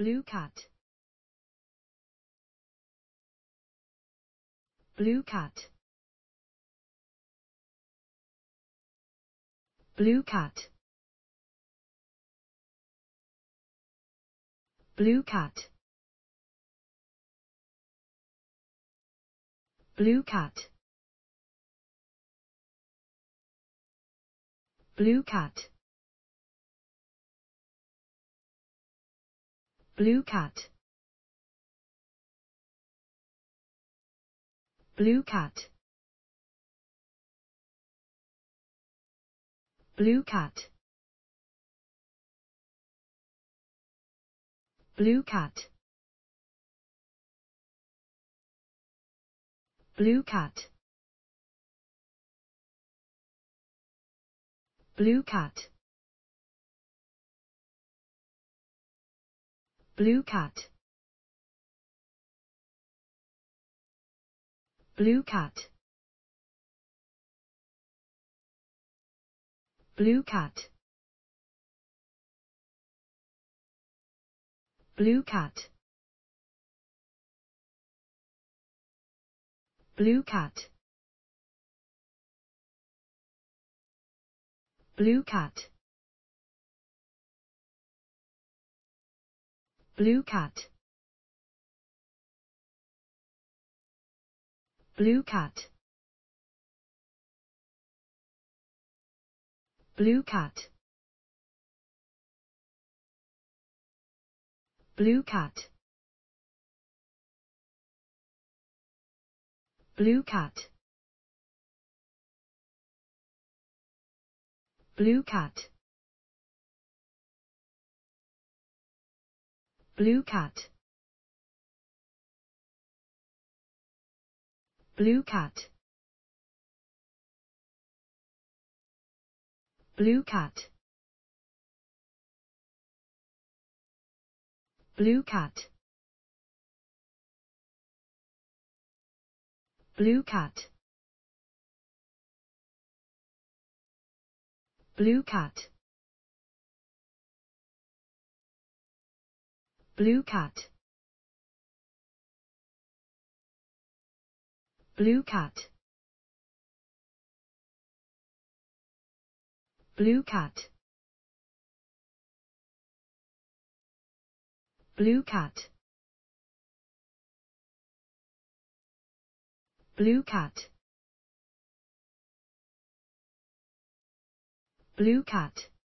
Blue cat. Blue cat. Blue cat. Blue cat. Blue cat. Blue cat. Blue cat. Blue cat. Blue cat. Blue cat. Blue cat. Blue cat. Blue cat. Blue cat. Blue cat. Blue cat. Blue cat. Blue cat. Blue cat. Blue cat. Blue cat. Blue cat. Blue cat. Blue cat. Blue cat. Blue cat. Blue cat. Blue cat. Blue cat. Blue cat. Blue cat. Blue cat. Blue cat. Blue cat. Blue cat. Blue cat.